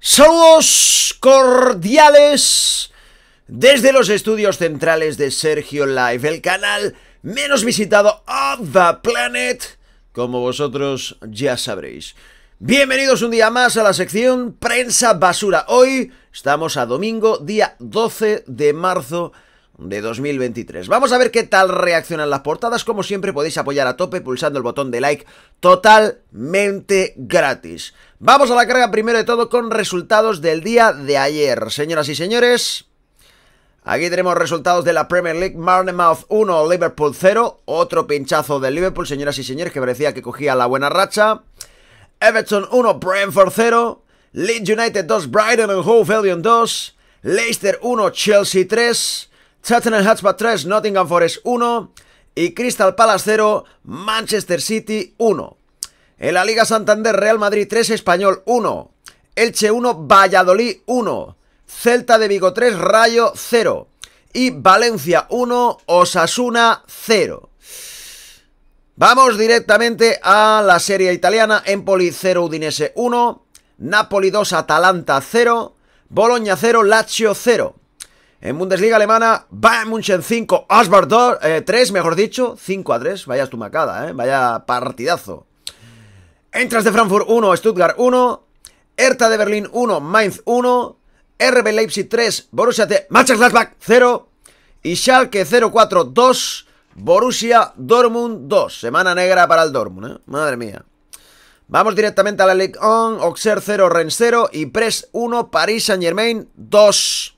Saludos cordiales desde los estudios centrales de Sergio Live, el canal menos visitado of the planet, como vosotros ya sabréis. Bienvenidos un día más a la sección Prensa Basura. Hoy estamos a domingo, día 12 de marzo de 2023. Vamos a ver qué tal reaccionan las portadas. Como siempre podéis apoyar a tope pulsando el botón de like totalmente gratis. Vamos a la carga primero de todo con resultados del día de ayer. Señoras y señores, Aquí tenemos resultados de la Premier League. Marnemouth 1, Liverpool 0. Otro pinchazo del Liverpool, señoras y señores, que parecía que cogía la buena racha. Everton 1, Brentford 0. Leeds United 2, Brighton Hove Albion 2. Leicester 1, Chelsea 3. Tottenham Hotspur 3, Nottingham Forest 1 y Crystal Palace 0, Manchester City 1. En la Liga Santander, Real Madrid 3, Español 1, Elche 1, Valladolid 1, Celta de Vigo 3, Rayo 0 y Valencia 1, Osasuna 0. Vamos directamente a la serie italiana, Empoli 0, Udinese 1, Napoli 2, Atalanta 0, Boloña 0, Lazio 0. En Bundesliga alemana, Bayern München 5, Asbar 3, mejor dicho, 5 a 3. Vaya estumacada, eh, Vaya partidazo. Entras de Frankfurt 1, Stuttgart 1, Hertha de Berlín 1, Mainz 1, RB Leipzig 3, Borussia T, Flashback 0 y Schalke 0-4, 2, Borussia Dortmund 2. Semana negra para el Dortmund, ¿eh? Madre mía. Vamos directamente a la Ligue 1, Auxerre 0, Rennes 0 y Press 1, Paris Saint-Germain 2.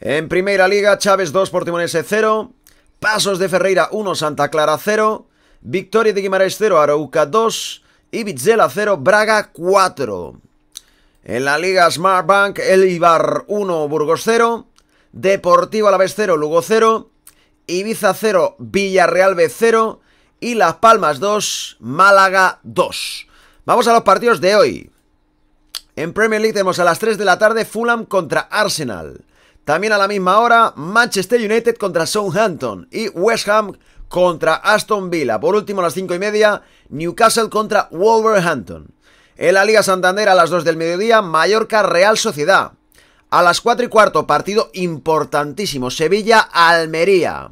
En Primera Liga, Chávez 2, Portimonese 0. Pasos de Ferreira 1, Santa Clara 0. Victoria de Guimarães 0, Arauca 2. Ibizela 0, Braga 4. En la Liga Smart Bank, El Ibar 1, Burgos 0. Deportivo Alavés 0, Lugo 0. Ibiza 0, Villarreal B 0. Y Las Palmas 2, Málaga 2. Vamos a los partidos de hoy. En Premier League tenemos a las 3 de la tarde Fulham contra Arsenal. También a la misma hora, Manchester United contra Southampton y West Ham contra Aston Villa. Por último, a las cinco y media, Newcastle contra Wolverhampton. En la Liga Santander, a las 2 del mediodía, Mallorca Real Sociedad. A las cuatro y cuarto, partido importantísimo, Sevilla-Almería.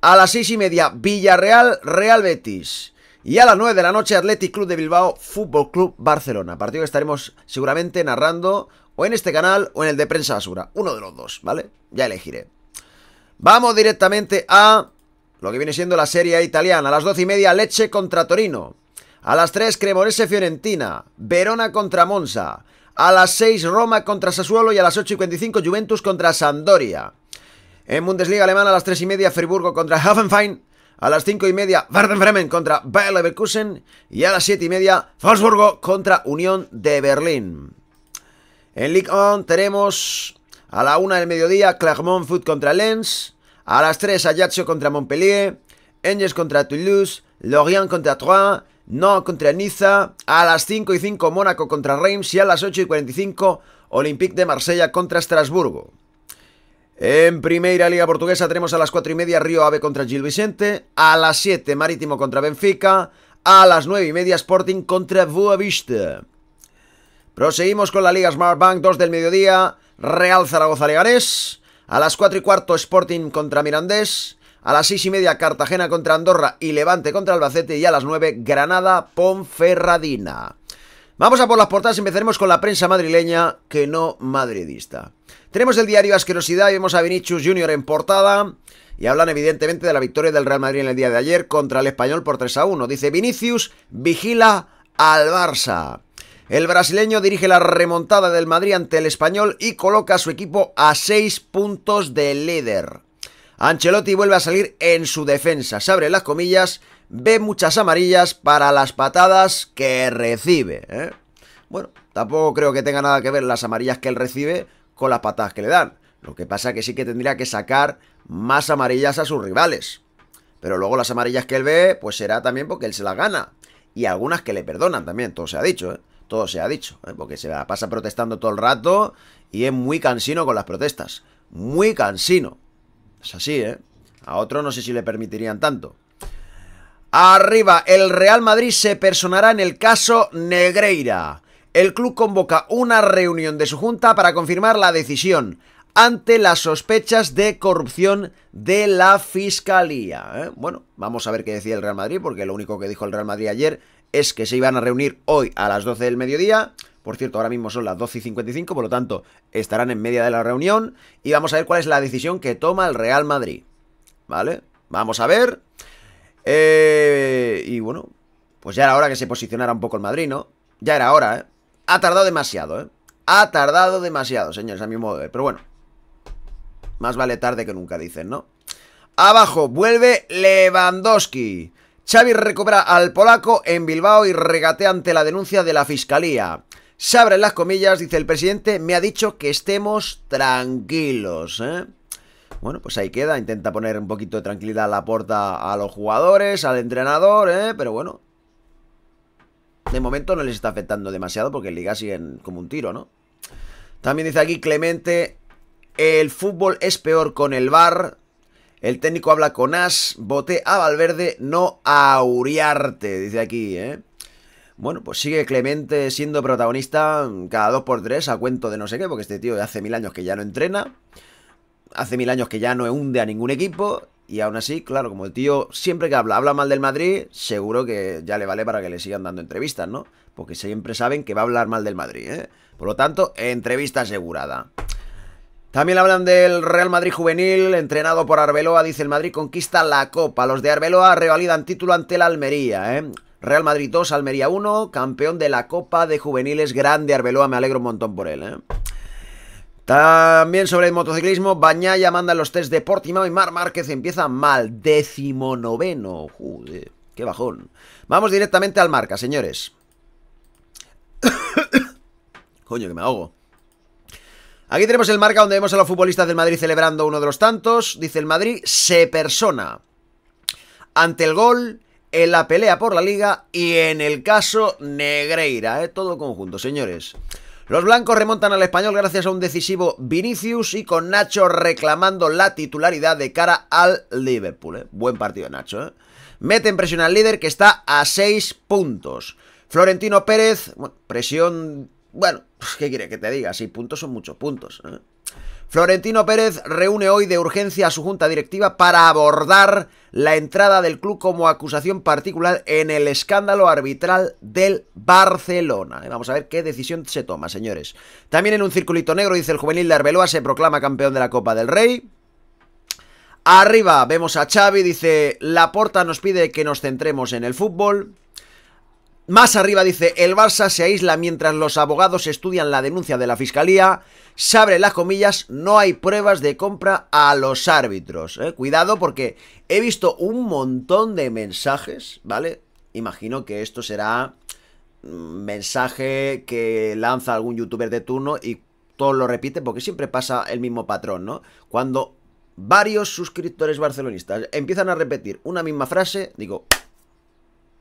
A las seis y media, Villarreal, Real Betis. Y a las 9 de la noche, Athletic Club de Bilbao, Fútbol Club Barcelona. Partido que estaremos seguramente narrando o en este canal o en el de Prensa Basura. Uno de los dos, ¿vale? Ya elegiré. Vamos directamente a lo que viene siendo la Serie Italiana. A las 12 y media, Leche contra Torino. A las 3, Cremonese Fiorentina. Verona contra Monza. A las 6, Roma contra Sassuolo. Y a las 8 y cinco Juventus contra Sampdoria. En Bundesliga alemana, a las tres y media, Friburgo contra Hoffenheim. A las cinco y media, Baden Bremen contra Bayer Leverkusen. Y a las siete y media, Wolfsburgo contra Unión de Berlín. En Ligue 1 tenemos a la 1 del mediodía Clermont Foot contra Lens, a las 3 Ajaccio contra Montpellier, Angers contra Toulouse, Lorient contra Troyes, Nantes contra Niza, a las 5 y 5 Mónaco contra Reims y a las 8 y 45 Olympique de Marsella contra Estrasburgo. En primera liga portuguesa tenemos a las 4 y media Río Ave contra Gil Vicente, a las 7 Marítimo contra Benfica, a las nueve y media Sporting contra Boavista. Proseguimos con la Liga Smart Bank, 2 del mediodía, Real Zaragoza Leganés, a las 4 y cuarto Sporting contra Mirandés, a las 6 y media Cartagena contra Andorra y Levante contra Albacete y a las 9 Granada Ponferradina. Vamos a por las portadas, y empezaremos con la prensa madrileña que no madridista. Tenemos el diario Asquerosidad y vemos a Vinicius Junior en portada y hablan evidentemente de la victoria del Real Madrid en el día de ayer contra el español por 3 a 1. Dice Vinicius, vigila al Barça. El brasileño dirige la remontada del Madrid ante el español y coloca a su equipo a 6 puntos de líder. Ancelotti vuelve a salir en su defensa, se abre las comillas, ve muchas amarillas para las patadas que recibe. ¿eh? Bueno, tampoco creo que tenga nada que ver las amarillas que él recibe con las patadas que le dan. Lo que pasa es que sí que tendría que sacar más amarillas a sus rivales. Pero luego las amarillas que él ve, pues será también porque él se las gana. Y algunas que le perdonan también, todo se ha dicho. ¿eh? todo se ha dicho, ¿eh? porque se pasa protestando todo el rato y es muy cansino con las protestas. Muy cansino. Es así, ¿eh? A otro no sé si le permitirían tanto. Arriba, el Real Madrid se personará en el caso Negreira. El club convoca una reunión de su junta para confirmar la decisión ante las sospechas de corrupción de la Fiscalía. ¿eh? Bueno, vamos a ver qué decía el Real Madrid, porque lo único que dijo el Real Madrid ayer es que se iban a reunir hoy a las 12 del mediodía. Por cierto, ahora mismo son las 12 y 55, por lo tanto, estarán en media de la reunión. Y vamos a ver cuál es la decisión que toma el Real Madrid. ¿Vale? Vamos a ver. Eh, y bueno, pues ya era hora que se posicionara un poco el Madrid, ¿no? Ya era hora, ¿eh? Ha tardado demasiado, ¿eh? Ha tardado demasiado, señores, a mi modo de ver. Pero bueno, más vale tarde que nunca, dicen, ¿no? Abajo, vuelve Lewandowski. Xavi recupera al polaco en Bilbao y regatea ante la denuncia de la Fiscalía. Se abren las comillas, dice el presidente, me ha dicho que estemos tranquilos. ¿eh? Bueno, pues ahí queda, intenta poner un poquito de tranquilidad a la puerta a los jugadores, al entrenador, ¿eh? pero bueno. De momento no les está afectando demasiado porque en liga siguen como un tiro, ¿no? También dice aquí Clemente, el fútbol es peor con el Bar. El técnico habla con As, voté a Valverde, no a Uriarte, dice aquí, ¿eh? Bueno, pues sigue Clemente siendo protagonista cada dos por tres a cuento de no sé qué, porque este tío hace mil años que ya no entrena, hace mil años que ya no hunde a ningún equipo, y aún así, claro, como el tío siempre que habla, habla mal del Madrid, seguro que ya le vale para que le sigan dando entrevistas, ¿no? Porque siempre saben que va a hablar mal del Madrid, ¿eh? Por lo tanto, entrevista asegurada. También hablan del Real Madrid juvenil, entrenado por Arbeloa, dice el Madrid conquista la Copa. Los de Arbeloa revalidan título ante la Almería, ¿eh? Real Madrid 2, Almería 1, campeón de la Copa de Juveniles, grande Arbeloa, me alegro un montón por él, ¿eh? También sobre el motociclismo, Bañaya manda los test de Portimao y Mar Márquez empieza mal, decimonoveno, joder, qué bajón. Vamos directamente al marca, señores. Coño, que me ahogo. Aquí tenemos el marca donde vemos a los futbolistas del Madrid celebrando uno de los tantos. Dice el Madrid se persona ante el gol, en la pelea por la liga y en el caso Negreira. ¿eh? Todo conjunto, señores. Los blancos remontan al español gracias a un decisivo Vinicius y con Nacho reclamando la titularidad de cara al Liverpool. ¿eh? Buen partido Nacho. ¿eh? Meten presión al líder que está a 6 puntos. Florentino Pérez, presión bueno, pues, ¿qué quiere que te diga? Sí, puntos son muchos puntos. ¿eh? Florentino Pérez reúne hoy de urgencia a su junta directiva para abordar la entrada del club como acusación particular en el escándalo arbitral del Barcelona. Vamos a ver qué decisión se toma, señores. También en un circulito negro, dice el juvenil de Arbeloa, se proclama campeón de la Copa del Rey. Arriba vemos a Xavi, dice, la Porta nos pide que nos centremos en el fútbol. Más arriba dice, el Barça se aísla mientras los abogados estudian la denuncia de la Fiscalía. Se abre las comillas, no hay pruebas de compra a los árbitros. ¿eh? Cuidado porque he visto un montón de mensajes, ¿vale? Imagino que esto será mm, mensaje que lanza algún youtuber de turno y todo lo repite porque siempre pasa el mismo patrón, ¿no? Cuando varios suscriptores barcelonistas empiezan a repetir una misma frase, digo,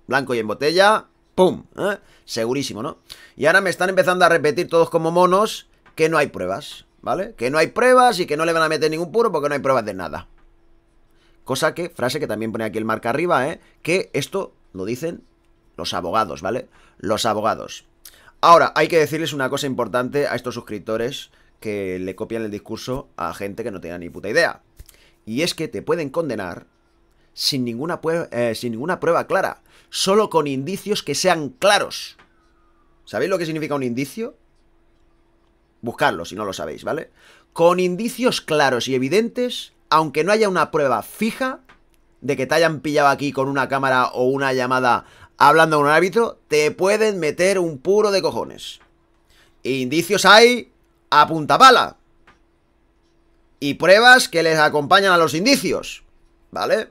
blanco y en botella, ¡Pum! ¿Eh? Segurísimo, ¿no? Y ahora me están empezando a repetir todos como monos que no hay pruebas, ¿vale? Que no hay pruebas y que no le van a meter ningún puro porque no hay pruebas de nada. Cosa que, frase que también pone aquí el marca arriba, ¿eh? Que esto lo dicen los abogados, ¿vale? Los abogados. Ahora, hay que decirles una cosa importante a estos suscriptores que le copian el discurso a gente que no tiene ni puta idea. Y es que te pueden condenar sin ninguna, eh, sin ninguna prueba clara, solo con indicios que sean claros. ¿Sabéis lo que significa un indicio? Buscarlo si no lo sabéis, ¿vale? Con indicios claros y evidentes, aunque no haya una prueba fija de que te hayan pillado aquí con una cámara o una llamada hablando a un árbitro, te pueden meter un puro de cojones. Indicios hay a punta pala. Y pruebas que les acompañan a los indicios. ¿Vale?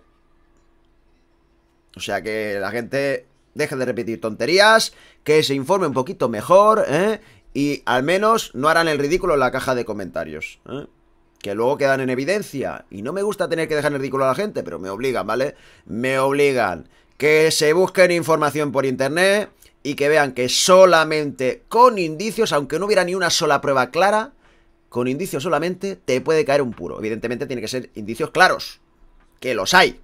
O sea que la gente deje de repetir tonterías, que se informe un poquito mejor, ¿eh? Y al menos no harán el ridículo en la caja de comentarios, ¿eh? Que luego quedan en evidencia. Y no me gusta tener que dejar en ridículo a la gente, pero me obligan, ¿vale? Me obligan. Que se busquen información por internet y que vean que solamente con indicios, aunque no hubiera ni una sola prueba clara, con indicios solamente te puede caer un puro. Evidentemente tiene que ser indicios claros, que los hay.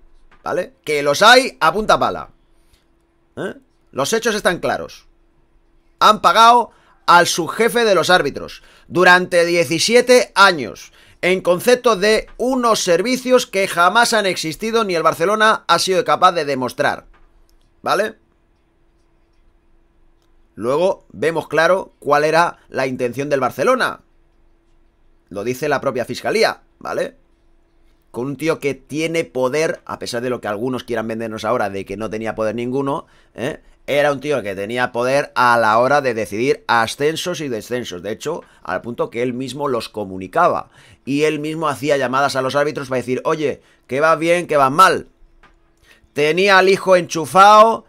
¿Vale? Que los hay a punta pala. ¿eh? Los hechos están claros. Han pagado al subjefe de los árbitros durante 17 años en concepto de unos servicios que jamás han existido ni el Barcelona ha sido capaz de demostrar. ¿Vale? Luego vemos claro cuál era la intención del Barcelona. Lo dice la propia fiscalía, ¿vale? con un tío que tiene poder, a pesar de lo que algunos quieran vendernos ahora de que no tenía poder ninguno, ¿eh? era un tío que tenía poder a la hora de decidir ascensos y descensos. De hecho, al punto que él mismo los comunicaba. Y él mismo hacía llamadas a los árbitros para decir, oye, que va bien, que va mal. Tenía al hijo enchufado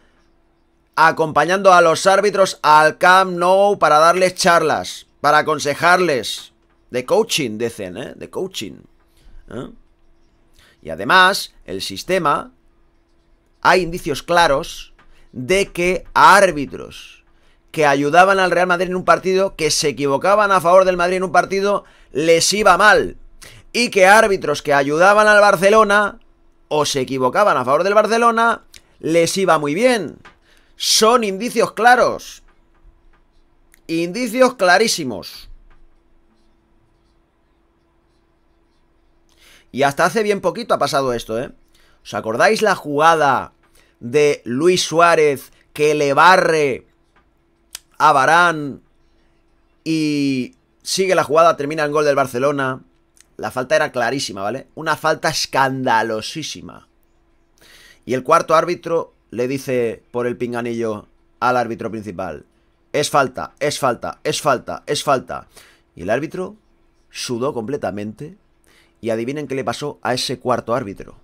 acompañando a los árbitros al Camp Nou para darles charlas, para aconsejarles. De coaching, dicen, ¿eh? De coaching. ¿eh? Y además, el sistema, hay indicios claros de que árbitros que ayudaban al Real Madrid en un partido, que se equivocaban a favor del Madrid en un partido, les iba mal. Y que árbitros que ayudaban al Barcelona, o se equivocaban a favor del Barcelona, les iba muy bien. Son indicios claros. Indicios clarísimos. Y hasta hace bien poquito ha pasado esto, ¿eh? ¿Os acordáis la jugada de Luis Suárez que le barre a Barán y sigue la jugada, termina en gol del Barcelona? La falta era clarísima, ¿vale? Una falta escandalosísima. Y el cuarto árbitro le dice por el pinganillo al árbitro principal. Es falta, es falta, es falta, es falta. Y el árbitro sudó completamente y adivinen qué le pasó a ese cuarto árbitro.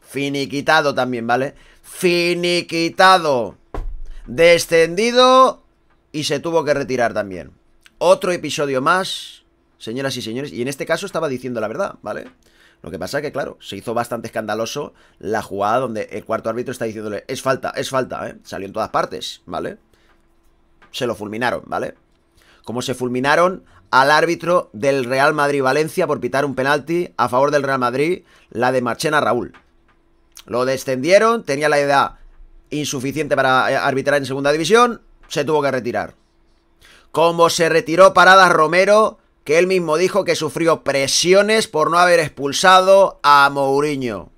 Finiquitado también, ¿vale? Finiquitado. Descendido y se tuvo que retirar también. Otro episodio más, señoras y señores. Y en este caso estaba diciendo la verdad, ¿vale? Lo que pasa es que, claro, se hizo bastante escandaloso la jugada donde el cuarto árbitro está diciéndole, es falta, es falta, ¿eh? Salió en todas partes, ¿vale? Se lo fulminaron, ¿vale? Como se fulminaron al árbitro del Real Madrid-Valencia por pitar un penalti a favor del Real Madrid, la de Marchena Raúl. Lo descendieron, tenía la edad insuficiente para eh, arbitrar en segunda división, se tuvo que retirar. Como se retiró Parada Romero, que él mismo dijo que sufrió presiones por no haber expulsado a Mourinho.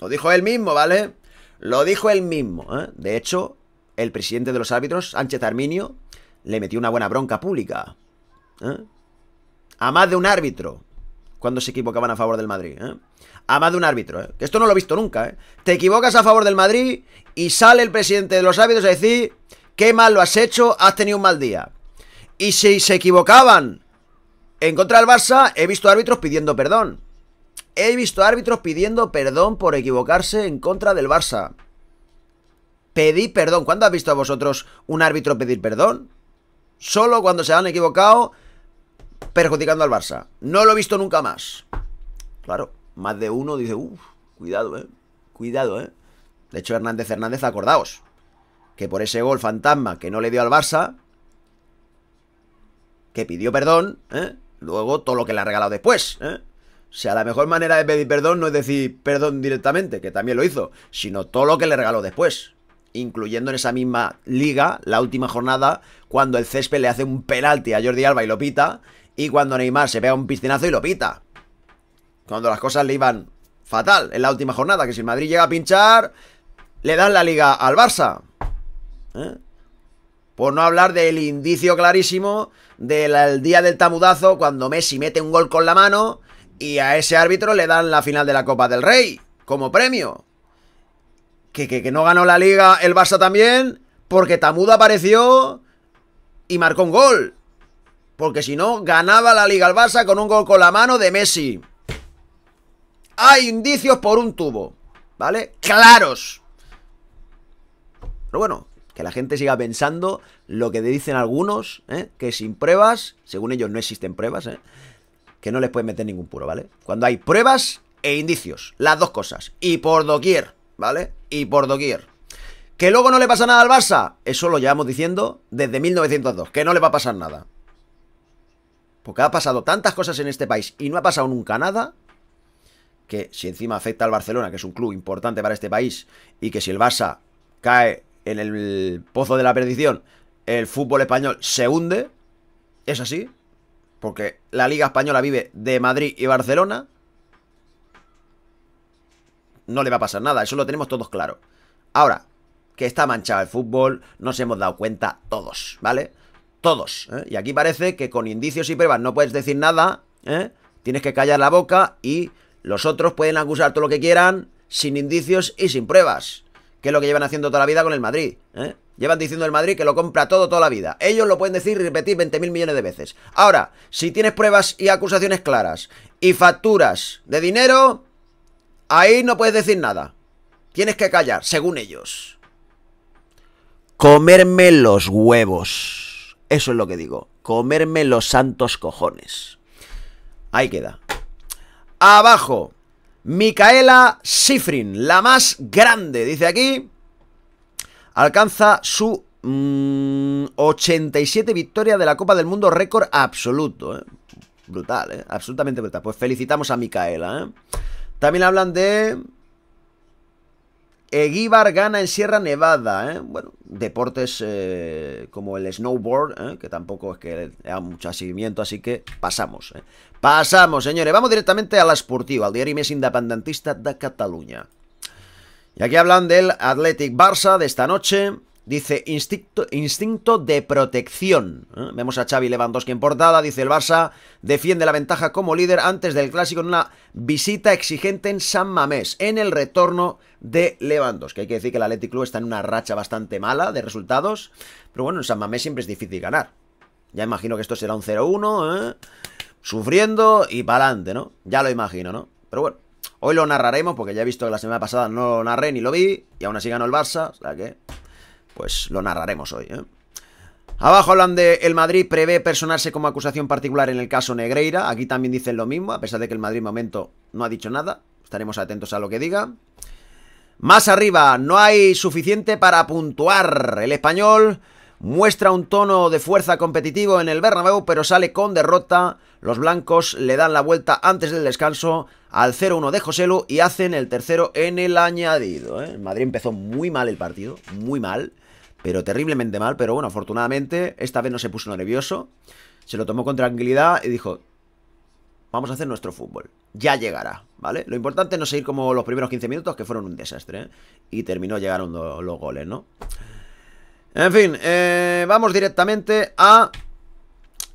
Lo dijo él mismo, ¿vale? Lo dijo él mismo. ¿eh? De hecho, el presidente de los árbitros, Sánchez Arminio, le metió una buena bronca pública. ¿eh? A más de un árbitro. Cuando se equivocaban a favor del Madrid. ¿eh? A más de un árbitro. ¿eh? Esto no lo he visto nunca. Te equivocas a favor del Madrid y sale el presidente de los árbitros a decir, qué mal lo has hecho, has tenido un mal día. Y si se equivocaban en contra del Barça, he visto árbitros pidiendo perdón. He visto árbitros pidiendo perdón por equivocarse en contra del Barça. Pedí perdón. ¿Cuándo has visto a vosotros un árbitro pedir perdón? Solo cuando se han equivocado perjudicando al Barça. No lo he visto nunca más. Claro, más de uno dice, uff, cuidado, eh. Cuidado, eh. De hecho, Hernández Hernández, acordaos, que por ese gol fantasma que no le dio al Barça, que pidió perdón, ¿eh? luego todo lo que le ha regalado después. ¿eh? O sea, la mejor manera de pedir perdón no es decir perdón directamente, que también lo hizo, sino todo lo que le regaló después incluyendo en esa misma liga, la última jornada, cuando el césped le hace un penalti a Jordi Alba y lo pita, y cuando Neymar se pega un piscinazo y lo pita. Cuando las cosas le iban fatal en la última jornada, que si el Madrid llega a pinchar, le dan la liga al Barça. ¿Eh? Por no hablar del indicio clarísimo del día del tamudazo, cuando Messi mete un gol con la mano y a ese árbitro le dan la final de la Copa del Rey como premio que, no ganó la liga el Barça también, porque Tamuda apareció y marcó un gol. Porque si no, ganaba la liga el Barça con un gol con la mano de Messi. Hay indicios por un tubo, ¿vale? Claros. Pero bueno, que la gente siga pensando lo que dicen algunos, ¿eh? que sin pruebas, según ellos no existen pruebas, ¿eh? que no les pueden meter ningún puro, ¿vale? Cuando hay pruebas e indicios, las dos cosas, y por doquier, ¿vale? y por doquier. ¿Que luego no le pasa nada al Barça? Eso lo llevamos diciendo desde 1902, que no le va a pasar nada. Porque ha pasado tantas cosas en este país y no ha pasado nunca nada, que si encima afecta al Barcelona, que es un club importante para este país, y que si el Barça cae en el pozo de la perdición, el fútbol español se hunde, es así, porque la Liga Española vive de Madrid y Barcelona, no le va a pasar nada, eso lo tenemos todos claro. Ahora, que está manchado el fútbol, nos hemos dado cuenta todos, ¿vale? Todos. ¿eh? Y aquí parece que con indicios y pruebas no puedes decir nada, ¿eh? tienes que callar la boca y los otros pueden acusar todo lo que quieran sin indicios y sin pruebas. Que es lo que llevan haciendo toda la vida con el Madrid. ¿eh? Llevan diciendo el Madrid que lo compra todo toda la vida. Ellos lo pueden decir y repetir 20.000 millones de veces. Ahora, si tienes pruebas y acusaciones claras y facturas de dinero, Ahí no puedes decir nada. Tienes que callar, según ellos. Comerme los huevos. Eso es lo que digo. Comerme los santos cojones. Ahí queda. Abajo. Micaela Sifrin, la más grande, dice aquí. Alcanza su 87 mm, victoria de la Copa del Mundo, récord absoluto. ¿eh? Brutal, ¿eh? absolutamente brutal. Pues felicitamos a Micaela. ¿eh? También hablan de Eguívar gana en Sierra Nevada. ¿eh? Bueno, deportes eh, como el snowboard, ¿eh? que tampoco es que haya mucho seguimiento, así que pasamos. ¿eh? Pasamos, señores. Vamos directamente a la al diario mes independentista de Cataluña. Y aquí hablan del Athletic Barça de esta noche. Dice, instinto, instinto de protección. ¿Eh? Vemos a Xavi que en portada. Dice, el Barça defiende la ventaja como líder antes del Clásico en una visita exigente en San Mamés, en el retorno de que Hay que decir que el Athletic Club está en una racha bastante mala de resultados. Pero bueno, en San Mamés siempre es difícil ganar. Ya imagino que esto será un 0-1, ¿eh? Sufriendo y para adelante, ¿no? Ya lo imagino, ¿no? Pero bueno, hoy lo narraremos porque ya he visto que la semana pasada no lo narré ni lo vi. Y aún así ganó el Barça, o sea que pues lo narraremos hoy. ¿eh? Abajo hablan de el Madrid prevé personarse como acusación particular en el caso Negreira. Aquí también dicen lo mismo, a pesar de que el Madrid momento no ha dicho nada. Estaremos atentos a lo que diga. Más arriba, no hay suficiente para puntuar. El español muestra un tono de fuerza competitivo en el Bernabéu, pero sale con derrota. Los blancos le dan la vuelta antes del descanso al 0-1 de Joselo y hacen el tercero en el añadido. ¿eh? El Madrid empezó muy mal el partido, muy mal pero terriblemente mal. Pero bueno, afortunadamente, esta vez no se puso nervioso. Se lo tomó con tranquilidad y dijo, vamos a hacer nuestro fútbol. Ya llegará, ¿vale? Lo importante es no seguir como los primeros 15 minutos, que fueron un desastre, ¿eh? Y terminó llegando los goles, ¿no? En fin, eh, vamos directamente a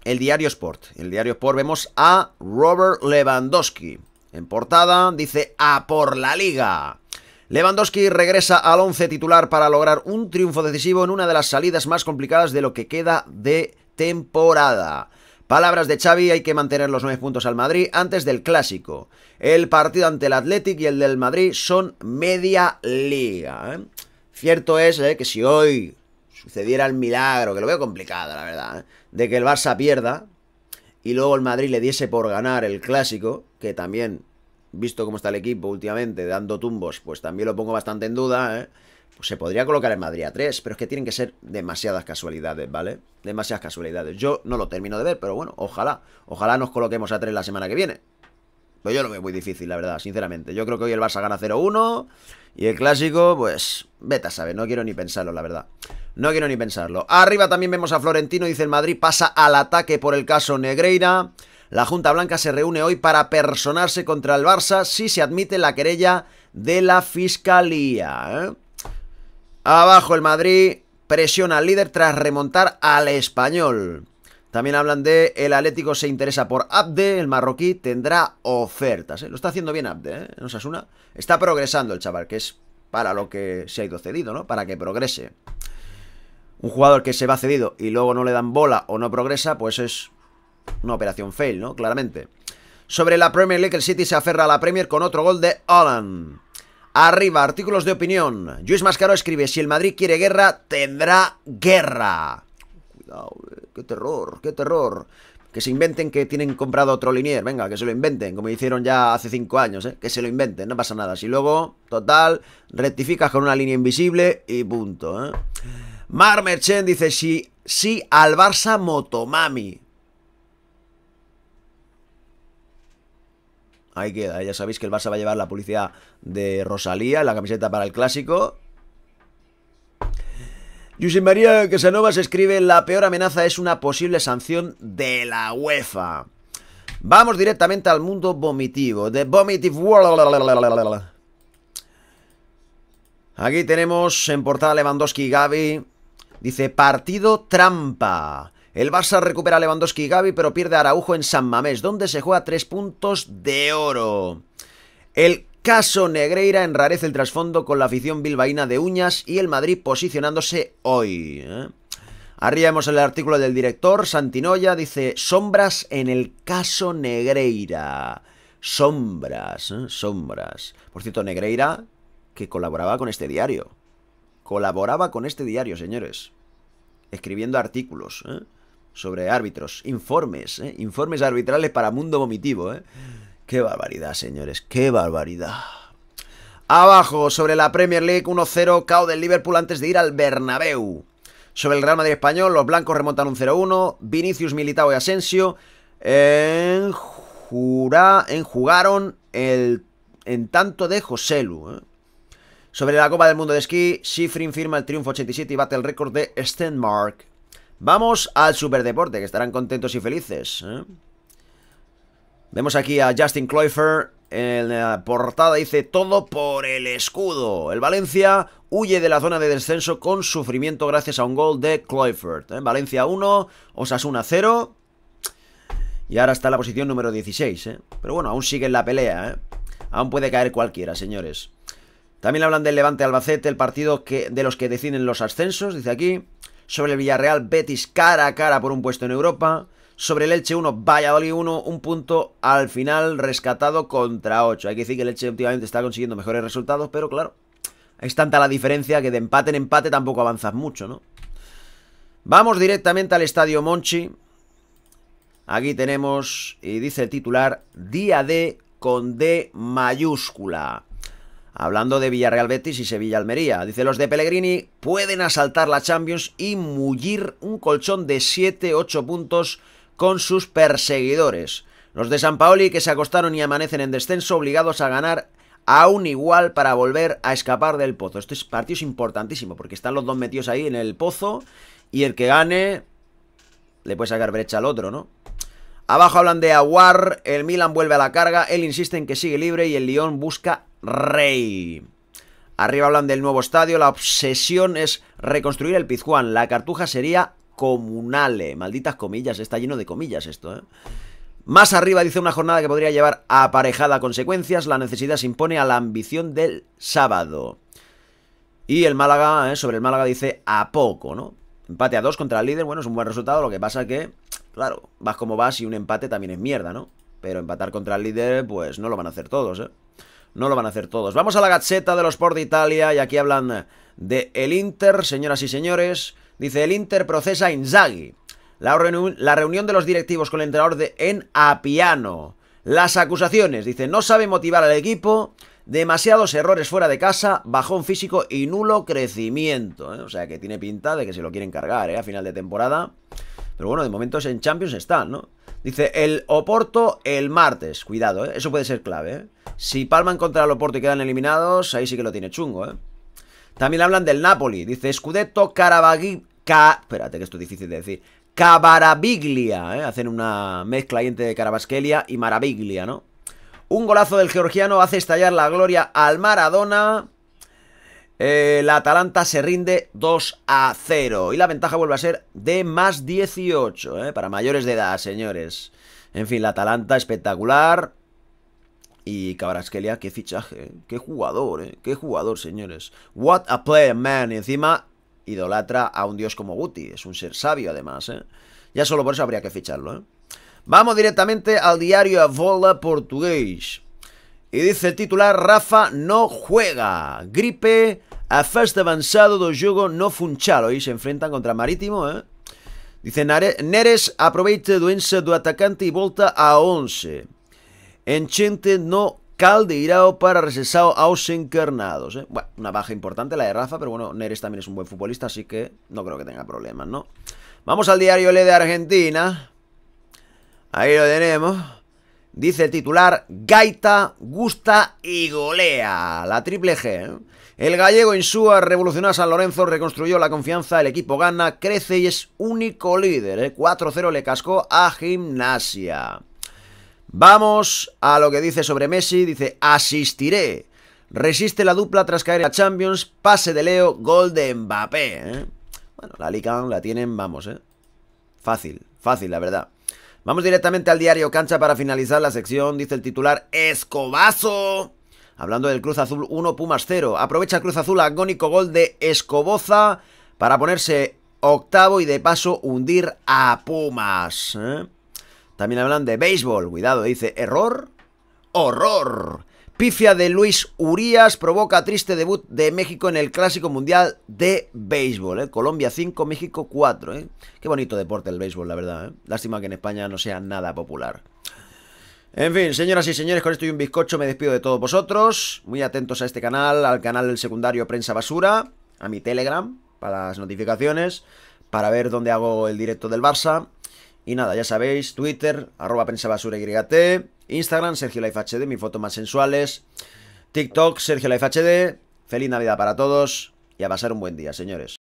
el diario Sport. En el diario Sport vemos a Robert Lewandowski. En portada dice, a por la liga. Lewandowski regresa al 11 titular para lograr un triunfo decisivo en una de las salidas más complicadas de lo que queda de temporada. Palabras de Xavi, hay que mantener los 9 puntos al Madrid antes del clásico. El partido ante el Athletic y el del Madrid son media liga. ¿eh? Cierto es ¿eh? que si hoy sucediera el milagro, que lo veo complicado la verdad, ¿eh? de que el Barça pierda y luego el Madrid le diese por ganar el clásico, que también visto cómo está el equipo últimamente, dando tumbos, pues también lo pongo bastante en duda, ¿eh? Pues se podría colocar en Madrid a 3, pero es que tienen que ser demasiadas casualidades, ¿vale? Demasiadas casualidades. Yo no lo termino de ver, pero bueno, ojalá. Ojalá nos coloquemos a 3 la semana que viene. Pero yo lo veo muy difícil, la verdad, sinceramente. Yo creo que hoy el Barça gana 0-1 y el clásico, pues, Beta a no quiero ni pensarlo, la verdad. No quiero ni pensarlo. Arriba también vemos a Florentino, dice el Madrid, pasa al ataque por el caso Negreira. La Junta Blanca se reúne hoy para personarse contra el Barça si se admite la querella de la Fiscalía. ¿eh? Abajo el Madrid presiona al líder tras remontar al español. También hablan de el Atlético se interesa por Abde, el marroquí tendrá ofertas. ¿eh? Lo está haciendo bien Abde, ¿eh? ¿No se asuna? Está progresando el chaval, que es para lo que se ha ido cedido, ¿no? Para que progrese. Un jugador que se va cedido y luego no le dan bola o no progresa, pues es una operación fail, ¿no? Claramente. Sobre la Premier League, el City se aferra a la Premier con otro gol de Holland. Arriba, artículos de opinión. Luis Mascaro escribe, si el Madrid quiere guerra, tendrá guerra. Cuidado, eh, qué terror, qué terror. Que se inventen que tienen comprado otro linier. Venga, que se lo inventen, como hicieron ya hace cinco años, ¿eh? Que se lo inventen, no pasa nada. Si luego, total, rectificas con una línea invisible y punto, ¿eh? Mar dice, sí, sí al Barça Motomami. Ahí queda, ¿eh? ya sabéis que el Barça va a llevar la policía de Rosalía, la camiseta para el clásico. Yusin María Casanova se escribe, la peor amenaza es una posible sanción de la UEFA. Vamos directamente al mundo vomitivo, de Vomitive World. Aquí tenemos en portada Lewandowski y Gaby. Dice, partido trampa. El Barça recupera a Lewandowski y Gaby, pero pierde a Araujo en San Mamés, donde se juega tres puntos de oro. El caso Negreira enrarece el trasfondo con la afición bilbaína de uñas y el Madrid posicionándose hoy. ¿eh? Arriba vemos el artículo del director, Santinoya, dice Sombras en el caso Negreira. Sombras, ¿eh? sombras. Por cierto, Negreira, que colaboraba con este diario. Colaboraba con este diario, señores. Escribiendo artículos. ¿eh? sobre árbitros. Informes, ¿eh? informes arbitrales para mundo vomitivo. ¿eh? Qué barbaridad, señores, qué barbaridad. Abajo, sobre la Premier League, 1-0, cao del Liverpool antes de ir al Bernabéu. Sobre el Real Madrid español, los blancos remontan un 0-1. Vinicius, Militao y Asensio en enjugaron el, en tanto de Joselu. ¿eh? Sobre la Copa del Mundo de Esquí, Schifrin firma el triunfo 87 y bate el récord de Stenmark. Vamos al superdeporte, que estarán contentos y felices. ¿eh? Vemos aquí a Justin Cloyfer en la portada dice todo por el escudo. El Valencia huye de la zona de descenso con sufrimiento gracias a un gol de Cloyfer. ¿eh? Valencia 1, Osasuna 0. Y ahora está en la posición número 16. ¿eh? Pero bueno, aún sigue en la pelea. Aún puede caer cualquiera, señores. También hablan del Levante Albacete, el partido de los que deciden los ascensos, dice aquí sobre el Villarreal Betis cara a cara por un puesto en Europa, sobre el Elche 1, Valladolid 1, un punto al final rescatado contra 8. Hay que decir que el Elche últimamente está consiguiendo mejores resultados, pero claro, es tanta la diferencia que de empate en empate tampoco avanzas mucho, ¿no? Vamos directamente al Estadio Monchi. Aquí tenemos, y dice el titular, día D con D mayúscula hablando de Villarreal Betis y Sevilla Almería. Dice, los de Pellegrini pueden asaltar la Champions y mullir un colchón de 7-8 puntos con sus perseguidores. Los de San Paoli que se acostaron y amanecen en descenso obligados a ganar aún igual para volver a escapar del pozo. Este partido es importantísimo porque están los dos metidos ahí en el pozo y el que gane le puede sacar brecha al otro, ¿no? Abajo hablan de Aguar, el Milan vuelve a la carga, él insiste en que sigue libre y el Lyon busca Rey. Arriba hablan del nuevo estadio, la obsesión es reconstruir el Pizjuán, la cartuja sería comunale, malditas comillas, está lleno de comillas esto, ¿eh? Más arriba dice una jornada que podría llevar aparejada consecuencias, la necesidad se impone a la ambición del sábado. Y el Málaga, ¿eh? sobre el Málaga dice a poco, ¿no? Empate a dos contra el líder, bueno, es un buen resultado, lo que pasa que, claro, vas como vas y un empate también es mierda, ¿no? Pero empatar contra el líder, pues no lo van a hacer todos, ¿eh? no lo van a hacer todos. Vamos a la gacheta de los Sport de Italia y aquí hablan de el Inter, señoras y señores. Dice, el Inter procesa Inzaghi. La, reunión, de los directivos con el entrenador de en Apiano. Las acusaciones, dice, no sabe motivar al equipo, demasiados errores fuera de casa, bajón físico y nulo crecimiento. ¿eh? O sea que tiene pinta de que se lo quieren cargar ¿eh? a final de temporada. Pero bueno, de momento en Champions está, ¿no? Dice, el Oporto el martes. Cuidado, ¿eh? Eso puede ser clave, ¿eh? Si palman contra el Oporto y quedan eliminados, ahí sí que lo tiene chungo, ¿eh? También hablan del Napoli. Dice, Scudetto Carabagui... Ca... Espérate, que esto es difícil de decir. Cabarabiglia, ¿eh? Hacen una mezcla ahí entre Carabasquelia y Maraviglia, ¿no? Un golazo del georgiano hace estallar la gloria al Maradona... Eh, la Atalanta se rinde 2 a 0. Y la ventaja vuelve a ser de más 18, eh, para mayores de edad, señores. En fin, la Atalanta espectacular. Y Cabrasquelia, qué fichaje, eh, qué jugador, qué jugador, señores. What a player, man. Y encima, idolatra a un dios como Guti. Es un ser sabio, además. Ya solo por eso habría que ficharlo. Vamos directamente al diario Avola Portugués. Y dice el titular, Rafa no juega. Gripe a Fast Avanzado do jogo no funchalo e se enfrentan contra Marítimo, eh? Dice Neres, aproveite duense doença atacante y volta a 11. Enchente no Caldeirao para recesao a encarnados. Eh. Bueno, una baja importante la de Rafa, pero bueno, Neres también es un buen futbolista, así que no creo que tenga problemas, ¿no? Vamos al diario Le de Argentina. Ahí lo tenemos. Dice el titular, Gaita gusta y golea. La triple G. ¿eh? El gallego Insúa revolucionó a San Lorenzo, reconstruyó la confianza, el equipo gana, crece y es único líder. 4 ¿eh? 4-0 le cascó a Gimnasia. Vamos a lo que dice sobre Messi, dice asistiré. Resiste la dupla tras caer a Champions, pase de Leo, gol de Mbappé. ¿eh? Bueno, la liga la tienen, vamos, ¿eh? Fácil, fácil, la verdad. Vamos directamente al diario Cancha para finalizar la sección, dice el titular Escobazo. Hablando del Cruz Azul 1, Pumas 0. Aprovecha Cruz Azul agónico gol de Escoboza para ponerse octavo y de paso hundir a Pumas. ¿eh? También hablan de béisbol. Cuidado, dice error, horror. Pifia de Luis Urias provoca triste debut de México en el Clásico Mundial de Béisbol. ¿eh? Colombia 5, México 4. ¿eh? Qué bonito deporte el béisbol, la verdad. Lástima que en España no sea nada popular. En fin, señoras y señores, con esto y un bizcocho me despido de todos vosotros. Muy atentos a este canal, al canal del secundario Prensa Basura, a mi Telegram, para las notificaciones, para ver dónde hago el directo del Barça. Y nada, ya sabéis, Twitter, arroba Prensa Basura YT, Instagram, Sergio Life mis fotos más sensuales, TikTok, Sergio Life Feliz Navidad para todos y a pasar un buen día, señores.